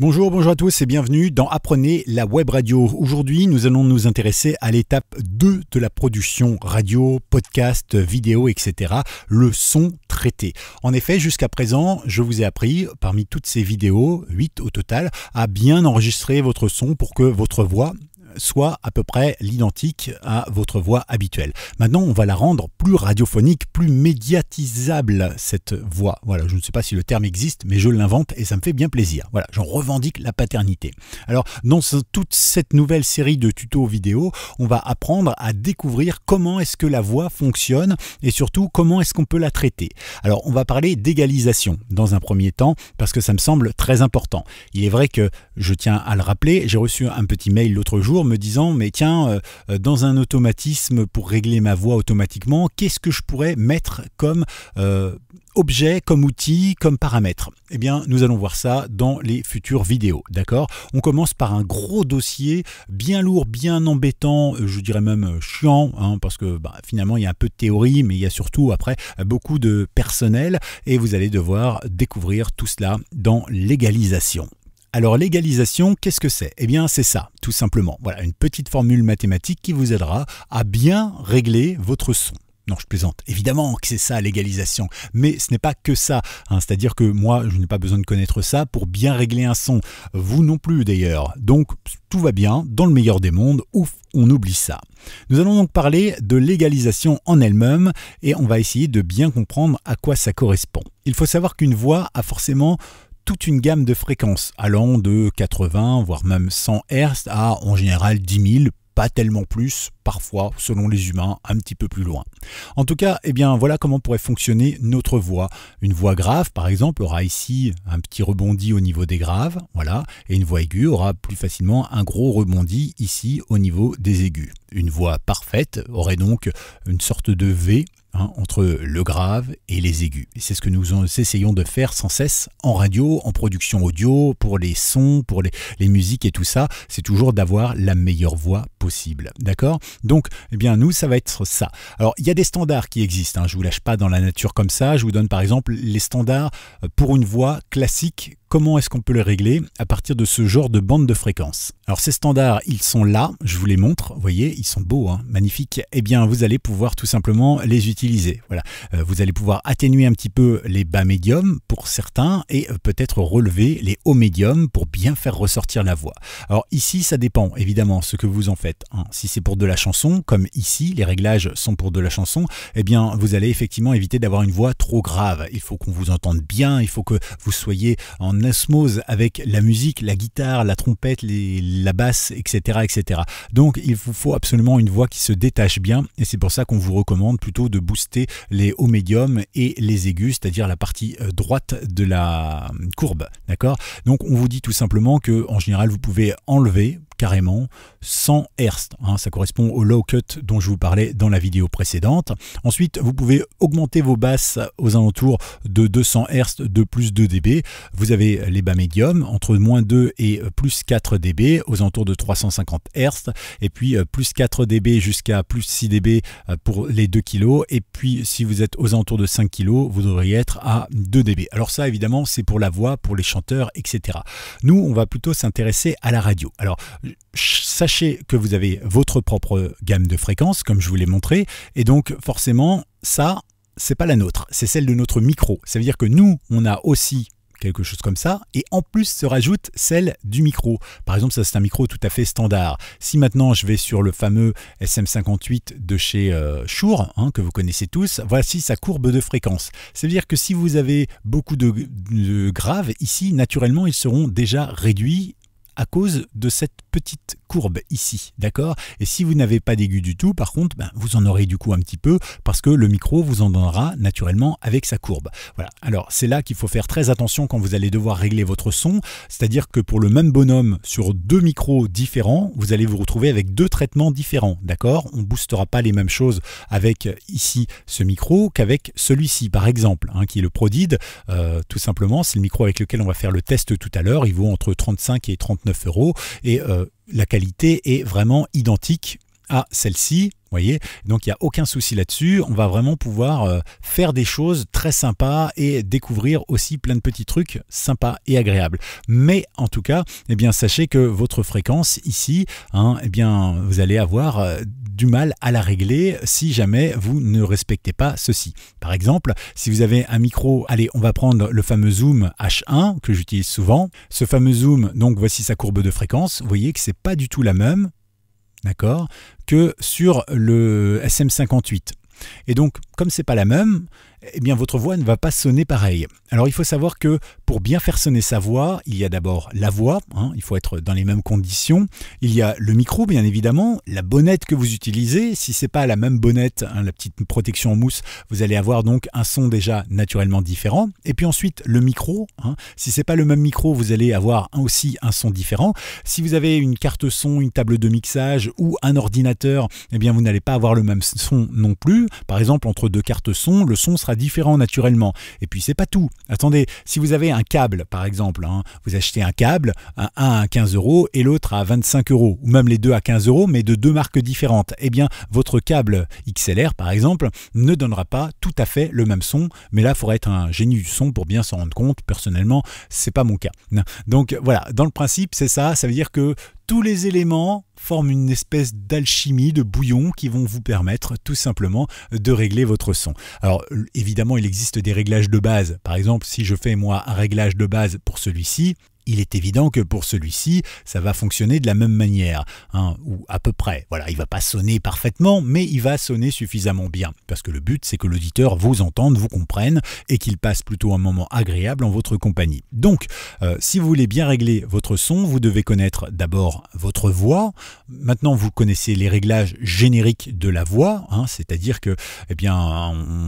Bonjour, bonjour à tous et bienvenue dans Apprenez la web radio. Aujourd'hui, nous allons nous intéresser à l'étape 2 de la production radio, podcast, vidéo, etc. Le son traité. En effet, jusqu'à présent, je vous ai appris, parmi toutes ces vidéos, 8 au total, à bien enregistrer votre son pour que votre voix soit à peu près l'identique à votre voix habituelle. Maintenant, on va la rendre plus radiophonique, plus médiatisable, cette voix. Voilà, je ne sais pas si le terme existe, mais je l'invente et ça me fait bien plaisir. Voilà, j'en revendique la paternité. Alors, dans toute cette nouvelle série de tutos vidéo, on va apprendre à découvrir comment est-ce que la voix fonctionne et surtout comment est-ce qu'on peut la traiter. Alors, on va parler d'égalisation dans un premier temps parce que ça me semble très important. Il est vrai que, je tiens à le rappeler, j'ai reçu un petit mail l'autre jour me disant mais tiens, euh, euh, dans un automatisme pour régler ma voix automatiquement, qu'est-ce que je pourrais mettre comme euh, objet, comme outil, comme paramètre Eh bien, nous allons voir ça dans les futures vidéos, d'accord On commence par un gros dossier, bien lourd, bien embêtant, je dirais même chiant, hein, parce que bah, finalement, il y a un peu de théorie, mais il y a surtout après beaucoup de personnel, et vous allez devoir découvrir tout cela dans l'égalisation. Alors l'égalisation, qu'est-ce que c'est Eh bien c'est ça, tout simplement. Voilà, une petite formule mathématique qui vous aidera à bien régler votre son. Non, je plaisante. Évidemment que c'est ça l'égalisation, mais ce n'est pas que ça. Hein. C'est-à-dire que moi, je n'ai pas besoin de connaître ça pour bien régler un son. Vous non plus d'ailleurs. Donc, tout va bien, dans le meilleur des mondes, ouf, on oublie ça. Nous allons donc parler de l'égalisation en elle-même et on va essayer de bien comprendre à quoi ça correspond. Il faut savoir qu'une voix a forcément toute une gamme de fréquences allant de 80 voire même 100 Hz à en général 10 000 pas tellement plus, parfois, selon les humains, un petit peu plus loin. En tout cas, eh bien, voilà comment pourrait fonctionner notre voix. Une voix grave, par exemple, aura ici un petit rebondi au niveau des graves, voilà, et une voix aiguë aura plus facilement un gros rebondi ici au niveau des aigus. Une voix parfaite aurait donc une sorte de V Hein, entre le grave et les aigus. c'est ce que nous essayons de faire sans cesse en radio, en production audio, pour les sons, pour les, musiques et tout ça. C'est toujours d'avoir la meilleure voix possible. D'accord Donc, eh bien, nous, ça va être ça. Alors, il y a des standards qui existent. Je hein. je vous lâche pas dans la nature comme ça. Je vous donne par exemple les standards euh, pour une voix classique comment est-ce qu'on peut les régler à partir de ce genre de bande de fréquence. Alors ces standards, ils sont là, je vous les montre, vous voyez, ils sont beaux, hein, magnifiques. Eh bien, vous allez pouvoir tout simplement les utiliser. Voilà, euh, vous allez pouvoir atténuer un petit peu les bas médiums pour certains et euh, peut-être relever les hauts médiums pour bien faire ressortir la voix. Alors ici, ça dépend évidemment ce que vous en faites. Hein. Si c'est pour de la chanson, comme ici, les réglages sont pour de la chanson, eh bien, vous allez effectivement éviter d'avoir une voix trop grave. Il faut qu'on vous entende bien, il faut que vous soyez en Asmose avec la musique, la guitare, la trompette, la basse, etc., etc. Donc il vous faut absolument une voix qui se détache bien et c'est pour ça qu'on vous recommande plutôt de booster les hauts médiums et les aigus, c'est-à-dire la partie euh, droite de la euh, courbe, d'accord Donc on vous dit tout simplement que en général vous pouvez enlever carrément, 100 Hz. Hein. ça correspond au low cut dont je vous parlais dans la vidéo précédente. Ensuite, vous pouvez augmenter vos basses aux alentours de 200 Hz de plus 2 dB. Vous avez les bas médiums entre moins 2 et plus 4 dB aux alentours de 350 Hz Et puis euh, plus 4 dB jusqu'à plus 6 dB euh, pour les 2 kg. Et puis si vous êtes aux alentours de 5 kg, vous devriez être à 2 dB. Alors ça, évidemment, c'est pour la voix, pour les chanteurs, etc. Nous, on va plutôt s'intéresser à la radio. Alors, sachez que vous avez votre propre gamme de fréquences, comme je vous l'ai montré, et donc forcément, ça, c'est pas la nôtre, c'est celle de notre micro. Ça veut dire que nous, on a aussi quelque chose comme ça, et en plus se rajoute celle du micro. Par exemple, ça c'est un micro tout à fait standard. Si maintenant je vais sur le fameux SM58 de chez euh, Shure, hein, que vous connaissez tous, voici sa courbe de fréquence. C'est-à-dire que si vous avez beaucoup de graves, ici, naturellement, ils seront déjà réduits à cause de cette petite courbe ici, d'accord Et si vous n'avez pas d'aigu du tout, par contre, ben, vous en aurez du coup un petit peu parce que le micro vous en donnera naturellement avec sa courbe. Voilà, alors c'est là qu'il faut faire très attention quand vous allez devoir régler votre son, c'est-à-dire que pour le même bonhomme sur deux micros différents, vous allez vous retrouver avec deux traitements différents, d'accord On boostera pas les mêmes choses avec euh, ici ce micro qu'avec celui-ci par exemple, hein, qui est le Prodid, euh, tout simplement, c'est le micro avec lequel on va faire le test tout à l'heure, il vaut entre 35 et 39 euros et euh, la qualité est vraiment identique à celle-ci voyez Donc il n'y a aucun souci là-dessus. On va vraiment pouvoir euh, faire des choses très sympas et découvrir aussi plein de petits trucs sympas et agréables. Mais en tout cas, eh bien, sachez que votre fréquence ici, hein, eh bien, vous allez avoir euh, du mal à la régler si jamais vous ne respectez pas ceci. Par exemple, si vous avez un micro, allez, on va prendre le fameux zoom H1 que j'utilise souvent. Ce fameux zoom, donc voici sa courbe de fréquence. Vous voyez que c'est pas du tout la même d'accord, que sur le SM58. Et donc, comme c'est pas la même, eh bien votre voix ne va pas sonner pareil. Alors il faut savoir que pour bien faire sonner sa voix, il y a d'abord la voix, hein, il faut être dans les mêmes conditions, il y a le micro bien évidemment, la bonnette que vous utilisez, si c'est pas la même bonnette, hein, la petite protection en mousse, vous allez avoir donc un son déjà naturellement différent, et puis ensuite le micro, hein. si c'est pas le même micro, vous allez avoir aussi un son différent. Si vous avez une carte son, une table de mixage ou un ordinateur, eh bien vous n'allez pas avoir le même son non plus. Par exemple entre deux cartes son, le son sera différent naturellement. Et puis c'est pas tout. Attendez, si vous avez un câble par exemple, hein, vous achetez un câble, un, à 15 euros et l'autre à 25 euros, ou même les deux à 15 euros, mais de deux marques différentes, et eh bien votre câble XLR par exemple ne donnera pas tout à fait le même son. Mais là, il faudra être un génie du son pour bien s'en rendre compte. Personnellement, c'est pas mon cas. Donc voilà, dans le principe, c'est ça. Ça veut dire que tous les éléments forment une espèce d'alchimie, de bouillon qui vont vous permettre tout simplement de régler votre son. Alors évidemment, il existe des réglages de base. Par exemple, si je fais moi un réglage de base pour celui-ci, il est évident que pour celui-ci, ça va fonctionner de la même manière, hein, ou à peu près. Voilà, il va pas sonner parfaitement, mais il va sonner suffisamment bien, parce que le but, c'est que l'auditeur vous entende, vous comprenne, et qu'il passe plutôt un moment agréable en votre compagnie. Donc, euh, si vous voulez bien régler votre son, vous devez connaître d'abord votre voix. Maintenant, vous connaissez les réglages génériques de la voix, hein, c'est-à-dire que, eh bien,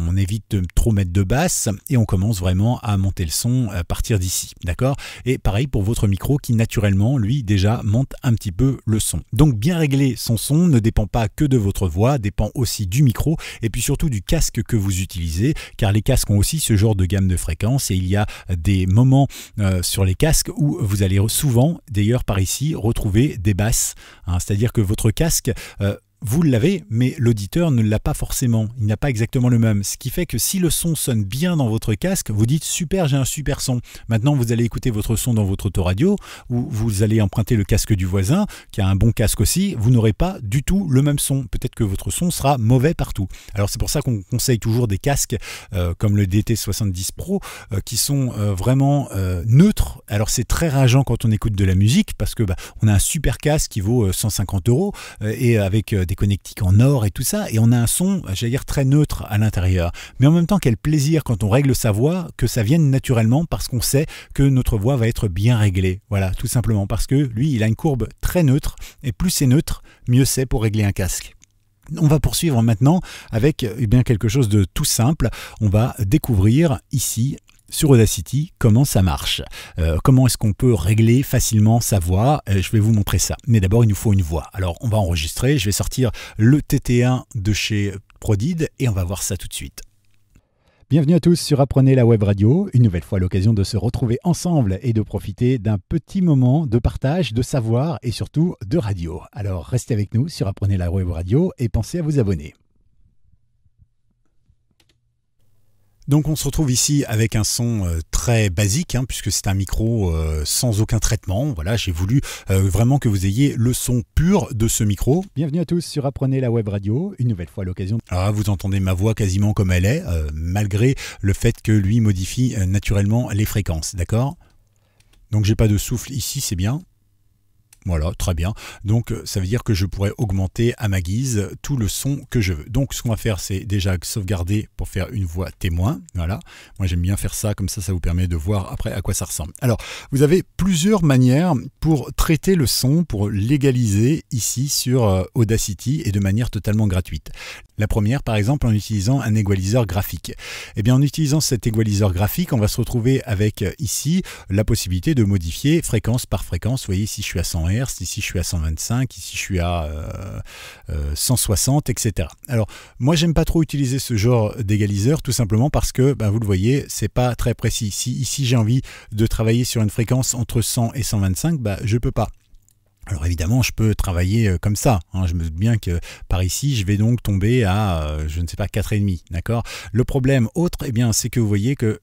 on évite de trop mettre de basse, et on commence vraiment à monter le son euh, à partir d'ici, d'accord Et pareil pour votre micro qui naturellement, lui, déjà monte un petit peu le son. Donc bien régler son son ne dépend pas que de votre voix, dépend aussi du micro et puis surtout du casque que vous utilisez, car les casques ont aussi ce genre de gamme de fréquences et il y a des moments euh, sur les casques où vous allez souvent, d'ailleurs par ici, retrouver des basses. Hein. C'est-à-dire que votre casque... Euh, vous l'avez, mais l'auditeur ne l'a pas forcément. Il n'a pas exactement le même. Ce qui fait que si le son sonne bien dans votre casque, vous dites super, j'ai un super son. Maintenant, vous allez écouter votre son dans votre autoradio ou vous allez emprunter le casque du voisin qui a un bon casque aussi. Vous n'aurez pas du tout le même son. Peut-être que votre son sera mauvais partout. Alors, c'est pour ça qu'on conseille toujours des casques euh, comme le DT70 Pro euh, qui sont euh, vraiment neutres. Alors, c'est très rageant quand on écoute de la musique parce que bah, on a un super casque qui vaut 150 euros et avec des connectique connectiques en or et tout ça, et on a un son, j'allais dire, très neutre à l'intérieur. Mais en même temps, quel plaisir quand on règle sa voix, que ça vienne naturellement parce qu'on sait que notre voix va être bien réglée. Voilà, tout simplement parce que lui, il a une courbe très neutre, et plus c'est neutre, mieux c'est pour régler un casque. On va poursuivre maintenant avec eh bien, quelque chose de tout simple. On va découvrir ici sur Audacity comment ça marche. Euh, comment est-ce qu'on peut régler facilement sa voix euh, Je vais vous montrer ça. Mais d'abord, il nous faut une voix. Alors, on va enregistrer. Je vais sortir le TT1 de chez Prodid et on va voir ça tout de suite. Bienvenue à tous sur Apprenez la Web Radio, une nouvelle fois l'occasion de se retrouver ensemble et de profiter d'un petit moment de partage, de savoir et surtout de radio. Alors restez avec nous sur Apprenez la Web Radio et pensez à vous abonner. Donc on se retrouve ici avec un son euh, très basique, hein, puisque c'est un micro euh, sans aucun traitement. Voilà, j'ai voulu euh, vraiment que vous ayez le son pur de ce micro. Bienvenue à tous sur Apprenez la Web Radio, une nouvelle fois l'occasion. Ah, vous entendez ma voix quasiment comme elle est, malgré le fait que lui modifie naturellement les fréquences, d'accord Donc j'ai pas de souffle ici, c'est bien. Voilà, très bien. Donc euh, ça veut dire que je pourrais augmenter à ma guise tout le son que je veux. Donc ce qu'on va faire, c'est déjà sauvegarder pour faire une voix témoin. Voilà, moi j'aime bien faire ça, comme ça ça vous permet de voir après à quoi ça ressemble. Alors, vous avez plusieurs manières pour traiter le son, pour l'égaliser ici sur euh, Audacity et de manière totalement gratuite. La première, par exemple, en utilisant un égaliseur graphique. Eh bien, en utilisant cet égaliseur graphique, on va se retrouver avec euh, ici la possibilité de modifier fréquence par fréquence. Vous voyez, si je suis à 100 ici je suis à 125, ici je suis à 160, euh, euh, etc. Alors moi j'aime pas trop utiliser ce genre d'égaliseur tout simplement parce que bah, vous le voyez c'est pas très précis. Si ici j'ai envie de travailler sur une fréquence entre 100 et 125, ben, bah, je peux pas. Alors évidemment, je peux travailler euh, comme ça. Hein. Je me doute bien que par ici, je vais donc tomber à, je ne sais pas, 4,5. D'accord Le problème autre, et eh bien, c'est que vous voyez que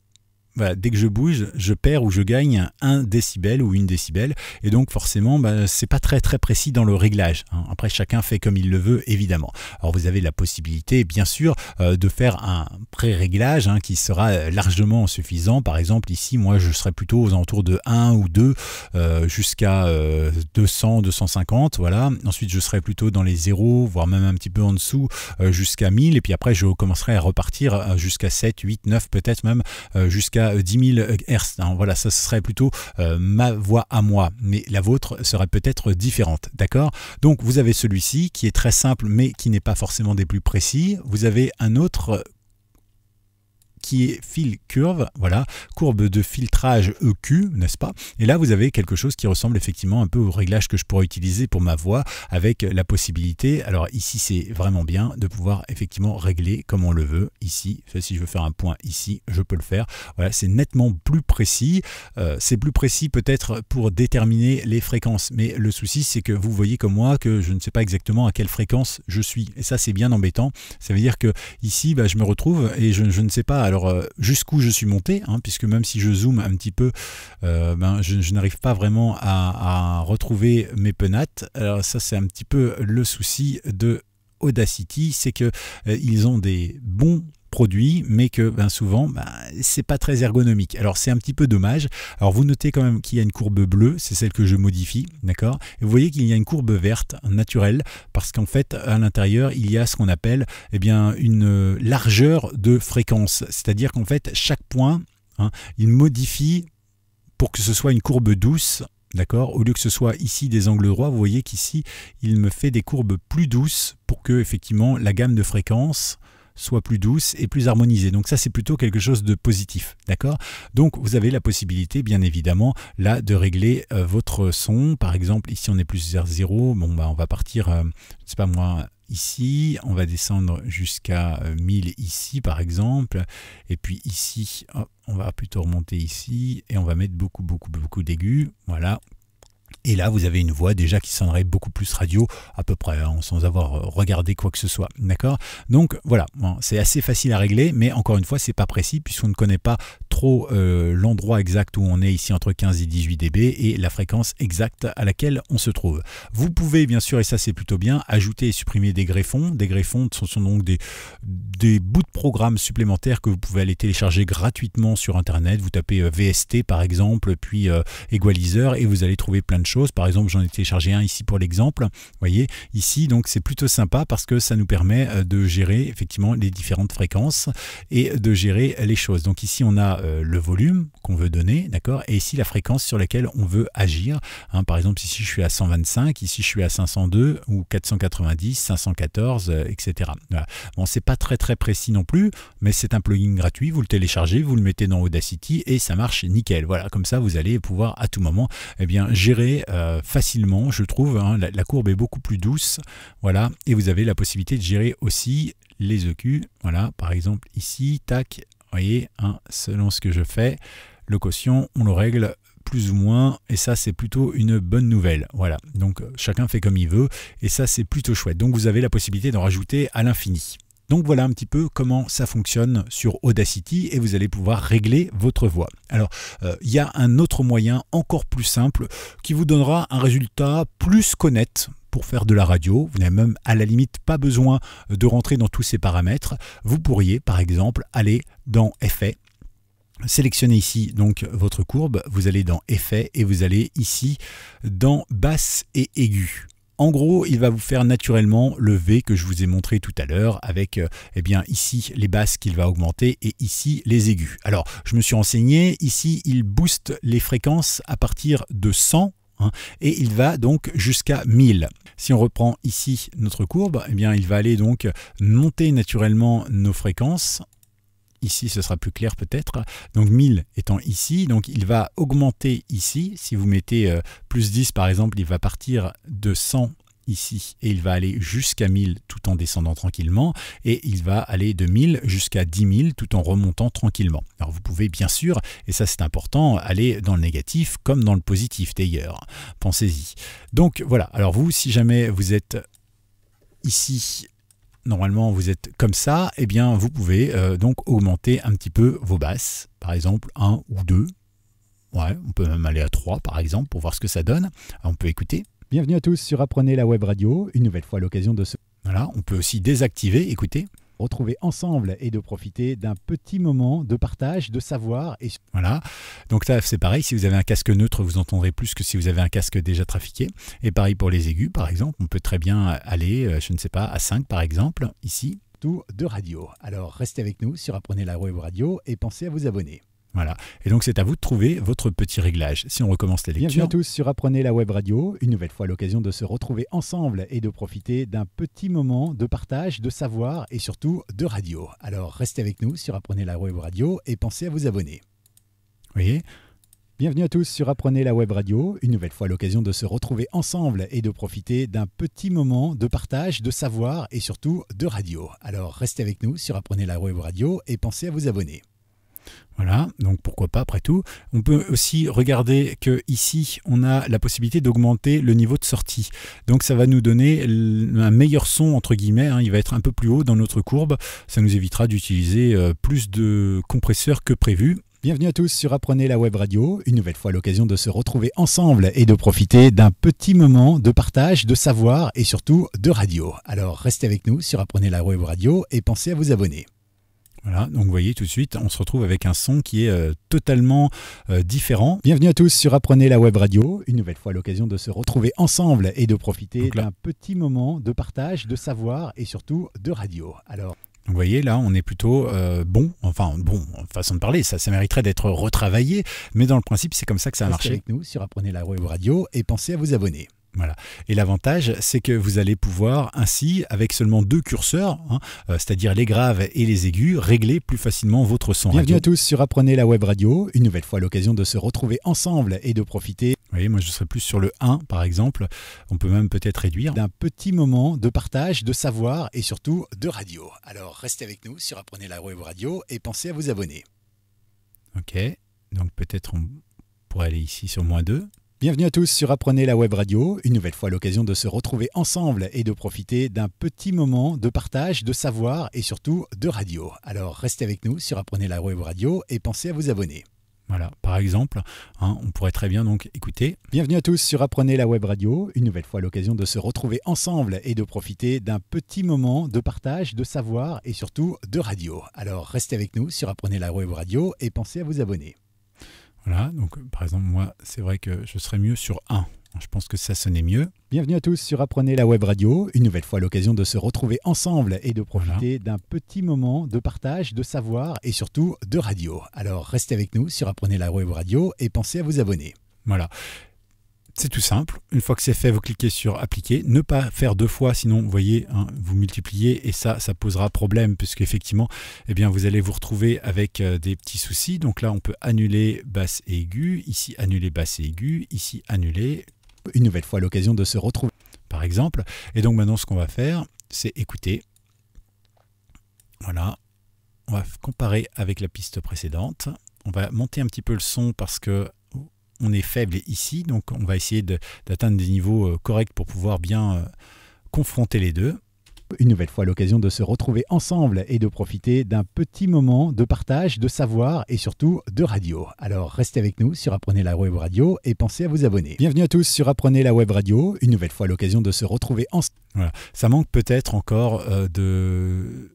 bah, dès que je bouge, je perds ou je gagne un décibel ou une décibel. Et donc forcément, bah, c'est pas très très précis dans le réglage. Hein. Après, chacun fait comme il le veut, évidemment. Alors vous avez la possibilité, bien sûr, euh, de faire un pré-réglage hein, qui sera euh, largement suffisant. Par exemple, ici, moi, je serais plutôt aux alentours de 1 ou 2 euh, jusqu'à 200, 250. Voilà. Ensuite, je serais plutôt dans les 0, voire même un petit peu en dessous, jusqu'à 1000. Et puis après, je commencerai à repartir jusqu'à 7, 8, 9, peut-être même jusqu'à 10 000 Hz. voilà, ça serait plutôt euh, ma voix à moi, mais la vôtre serait peut-être différente. D'accord Donc vous avez celui-ci qui est très simple mais qui n'est pas forcément des plus précis. Vous avez un autre qui est fil curve, voilà, courbe de filtrage EQ, n'est-ce pas Et là, vous avez quelque chose qui ressemble effectivement un peu au réglage que je pourrais utiliser pour ma voix avec la possibilité, alors ici c'est vraiment bien, de pouvoir effectivement régler comme on le veut ici. Si je veux faire un point ici, je peux le faire. Voilà, c'est nettement plus précis. Euh, c'est plus précis peut-être pour déterminer les fréquences, mais le souci c'est que vous voyez comme moi que je ne sais pas exactement à quelle fréquence je suis. Et ça c'est bien embêtant. Ça veut dire que ici, bah, je me retrouve et je ne sais pas. Alors euh, jusqu'où je suis monté, hein, puisque même si je zoome un petit peu, euh, ben, je, n'arrive pas vraiment à, retrouver mes penates. Alors ça c'est un petit peu le souci de Audacity, c'est que euh, ils ont des bons produit, mais que ben, souvent, ben, c'est pas très ergonomique. Alors c'est un petit peu dommage. Alors vous notez quand même qu'il y a une courbe bleue, c'est celle que je modifie, d'accord vous voyez qu'il y a une courbe verte naturelle, parce qu'en fait, à l'intérieur, il y a ce qu'on appelle eh bien, une euh, largeur de fréquence. C'est-à-dire qu'en fait, chaque point, hein, il modifie pour que ce soit une courbe douce D'accord Au lieu que ce soit ici des angles droits, vous voyez qu'ici, il me fait des courbes plus douces pour que, effectivement, la gamme de fréquences soit plus douce et plus harmonisée. Donc ça, c'est plutôt quelque chose de positif, d'accord Donc vous avez la possibilité, bien évidemment, là, de régler euh, votre son. Par exemple, ici, on est plus 0, bon, bah, on va partir, euh, je sais pas moi, ici, on va descendre jusqu'à 1000 euh, ici par exemple, et puis ici, on va plutôt remonter ici, et on va mettre beaucoup, beaucoup, beaucoup d'aigus, voilà, et là, vous avez une voix déjà qui sonnerait beaucoup plus radio, à peu près, hein, sans avoir euh, regardé quoi que ce soit. D'accord Donc voilà, c'est assez facile à régler, mais encore une fois, c'est pas précis puisqu'on ne connaît pas euh, l'endroit exact où on est ici entre 15 et 18 dB et la fréquence exacte à laquelle on se trouve. Vous pouvez bien sûr, et ça c'est plutôt bien, ajouter et supprimer des greffons. Des greffons ce sont donc des, des bouts de programme supplémentaires que vous pouvez aller télécharger gratuitement sur Internet. Vous tapez euh, VST par exemple, puis Equalizer et vous allez trouver plein de choses. Par exemple, j'en ai téléchargé un ici pour l'exemple. vous voyez, ici, donc c'est plutôt sympa parce que ça nous permet euh, de gérer effectivement les différentes fréquences et de gérer les choses. Donc ici, on a euh, le volume qu'on veut donner, d'accord, et ici la fréquence sur laquelle on veut agir. Hein, par exemple, si je suis à 125, ici je suis à 502 ou 490, 514, etc. Voilà. Bon, c'est pas très très précis non plus, mais c'est un plugin gratuit. Vous le téléchargez, vous le mettez dans Audacity et ça marche nickel. Voilà, comme ça vous allez pouvoir à tout moment, eh bien, gérer euh, facilement. Je trouve hein. la, courbe est beaucoup plus douce, voilà, et vous avez la possibilité de gérer aussi les EQ. Voilà, par exemple ici, tac, voyez, hein, selon ce que je fais, le quotient, on le règle plus ou moins, et ça c'est plutôt une bonne nouvelle. Voilà, donc euh, chacun fait comme il veut, et ça c'est plutôt chouette. Donc vous avez la possibilité d'en rajouter à l'infini. Donc voilà un petit peu comment ça fonctionne sur Audacity et vous allez pouvoir régler votre voix. Alors euh, il y a un autre moyen encore plus simple qui vous donnera un résultat plus qu'honnête pour faire de la radio. Vous n'avez même à la limite pas besoin de rentrer dans tous ces paramètres. Vous pourriez par exemple aller dans Effets sélectionnez ici donc votre courbe, vous allez dans Effet et vous allez ici dans Basses et Aiguë. En gros, il va vous faire naturellement le V que je vous ai montré tout à l'heure avec euh, eh bien ici les basses qu'il va augmenter et ici les aigus. Alors, je me suis renseigné, ici il booste les fréquences à partir de 100 Hein, et il va donc jusqu'à 1000. Si on reprend ici notre courbe, eh bien, il va aller donc monter naturellement nos fréquences ici ce sera plus clair peut-être, donc 1000 étant ici, donc il va augmenter ici, si vous mettez euh, plus 10 par exemple, il va partir de 100 ici. Et il va aller jusqu'à 1000 tout en descendant tranquillement, et il va aller de 1000 jusqu'à 10 000 tout en remontant tranquillement. Alors vous pouvez bien sûr, et ça c'est important, aller dans le négatif comme dans le positif d'ailleurs. Pensez-y. Donc voilà, alors vous, si jamais vous êtes ici normalement vous êtes comme ça, et eh bien vous pouvez euh, donc augmenter un petit peu vos basses, par exemple un ou deux. Ouais, on peut même aller à 3 par exemple pour voir ce que ça donne. on peut écouter. Bienvenue à tous sur Apprenez la Web Radio, une nouvelle fois l'occasion de se... Voilà, on peut aussi désactiver, écouter, Retrouver ensemble et de profiter d'un petit moment de partage, de savoir. Et... Voilà, donc ça c'est pareil, si vous avez un casque neutre, vous entendrez plus que si vous avez un casque déjà trafiqué. Et pareil pour les aigus par exemple, on peut très bien aller, euh, je ne sais pas, à 5 par exemple, ici. Tout de radio. Alors restez avec nous sur Apprenez la Web Radio et pensez à vous abonner. Voilà. Et donc, c'est à vous de trouver votre petit réglage. Si on recommence la lecture. Bienvenue à tous sur Apprenez la Web Radio. Une nouvelle fois, l'occasion de se retrouver ensemble et de profiter d'un petit moment de partage, de savoir et surtout de radio. Alors, restez avec nous sur Apprenez la Web Radio et pensez à vous abonner. Vous voyez Bienvenue à tous sur Apprenez la Web Radio, une nouvelle fois l'occasion de se retrouver ensemble et de profiter d'un petit moment de partage, de savoir et surtout de radio. Alors restez avec nous sur Apprenez la Web Radio et pensez à vous abonner. Voilà, donc pourquoi pas après tout. On peut aussi regarder que ici on a la possibilité d'augmenter le niveau de sortie. Donc ça va nous donner un meilleur son entre guillemets. Hein. Il va être un peu plus haut dans notre courbe. Ça nous évitera d'utiliser euh, plus de compresseurs que prévu. Bienvenue à tous sur Apprenez la Web Radio. Une nouvelle fois l'occasion de se retrouver ensemble et de profiter d'un petit moment de partage, de savoir et surtout de radio. Alors restez avec nous sur Apprenez la Web Radio et pensez à vous abonner. Voilà, donc vous voyez tout de suite, on se retrouve avec un son qui est euh, totalement euh, différent. Bienvenue à tous sur Apprenez la Web Radio, une nouvelle fois l'occasion de se retrouver ensemble et de profiter d'un petit moment de partage, de savoir et surtout de radio. Alors, vous voyez, là, on est plutôt euh, bon, enfin bon, façon de parler, ça, ça mériterait d'être retravaillé, mais dans le principe, c'est comme ça que ça a marché. avec nous sur Apprenez la Web Radio et pensez à vous abonner. Et l'avantage, c'est que vous allez pouvoir ainsi, avec seulement deux curseurs, hein, euh, c'est-à-dire les graves et les aigus, régler plus facilement votre son Bienvenue à tous sur Apprenez la web radio. Une nouvelle fois l'occasion de se retrouver ensemble et de profiter. voyez, moi je serai plus sur le 1 par exemple. On peut même peut-être réduire d'un petit moment de partage, de savoir et surtout de radio. Alors restez avec nous sur Apprenez la web radio et pensez à vous abonner. Ok, donc peut-être on pourrait aller ici sur moins 2. Bienvenue à tous sur Apprenez la Web Radio, une nouvelle fois l'occasion de se retrouver ensemble et de profiter d'un petit moment de partage, de savoir et surtout de radio. Alors restez avec nous sur Apprenez la Web Radio et pensez à vous abonner. Voilà, par exemple, hein, on pourrait très bien donc écouter. Bienvenue à tous sur Apprenez la Web Radio, une nouvelle fois l'occasion de se retrouver ensemble et de profiter d'un petit moment de partage, de savoir et surtout de radio. Alors restez avec nous sur Apprenez la Web Radio et pensez à vous abonner. Voilà, donc euh, par exemple, moi, c'est vrai que je serais mieux sur 1. Je pense que ça sonnait mieux. Bienvenue à tous sur Apprenez la Web Radio. Une nouvelle fois l'occasion de se retrouver ensemble et de profiter d'un petit moment de partage, de savoir et surtout de radio. Alors restez avec nous sur Apprenez la Web Radio et pensez à vous abonner. Voilà. C'est tout simple. Une fois que c'est fait, vous cliquez sur appliquer. Ne pas faire deux fois, sinon, vous voyez, hein, vous multipliez et ça, ça posera problème puisque effectivement, eh bien, vous allez vous retrouver avec euh, des petits soucis. Donc là, on peut annuler basse et aiguë, ici annuler basse et aiguë, ici annuler. Une nouvelle fois, l'occasion de se retrouver, par exemple. Et donc maintenant, ce qu'on va faire, c'est écouter. Voilà. On va comparer avec la piste précédente. On va monter un petit peu le son parce que on est faible ici, donc on va essayer d'atteindre des niveaux euh, corrects pour pouvoir bien euh, confronter les deux. Une nouvelle fois l'occasion de se retrouver ensemble et de profiter d'un petit moment de partage, de savoir et surtout de radio. Alors restez avec nous sur Apprenez la Web Radio et pensez à vous abonner. Bienvenue à tous sur Apprenez la Web Radio. Une nouvelle fois l'occasion de se retrouver ensemble. Ça manque peut-être encore euh, de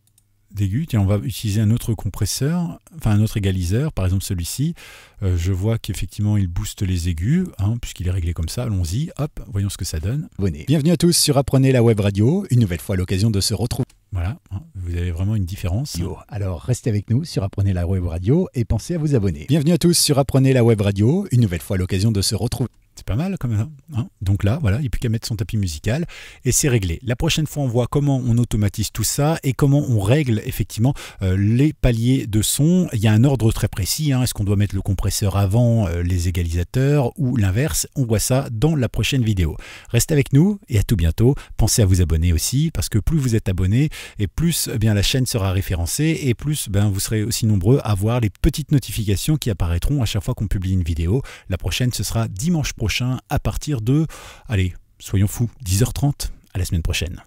d'aigu, tiens, on va utiliser un autre compresseur, enfin un autre égaliseur, par exemple celui-ci. Euh, je vois qu'effectivement, il booste les aigus, hein, puisqu'il est réglé comme ça. Allons-y, hop, voyons ce que ça donne. Bienvenue à tous sur Apprenez la web radio, une nouvelle fois l'occasion de se retrouver. Voilà, hein, vous avez vraiment une différence. Alors restez avec nous sur Apprenez la web radio et pensez à vous abonner. Bienvenue à tous sur Apprenez la web radio, une nouvelle fois l'occasion de se retrouver pas mal quand même hein. Hein? Donc là, voilà, il n'y a plus qu'à mettre son tapis musical et c'est réglé. La prochaine fois, on voit comment on automatise tout ça et comment on règle effectivement euh, les paliers de son. Il y a un ordre très précis. Hein. Est-ce qu'on doit mettre le compresseur avant euh, les égalisateurs ou l'inverse On voit ça dans la prochaine vidéo. Restez avec nous et à tout bientôt. Pensez à vous abonner aussi parce que plus vous êtes abonné et plus eh bien la chaîne sera référencée et plus ben, vous serez aussi nombreux à voir les petites notifications qui apparaîtront à chaque fois qu'on publie une vidéo. La prochaine, ce sera dimanche prochain à partir de, allez, soyons fous, 10h30. À la semaine prochaine.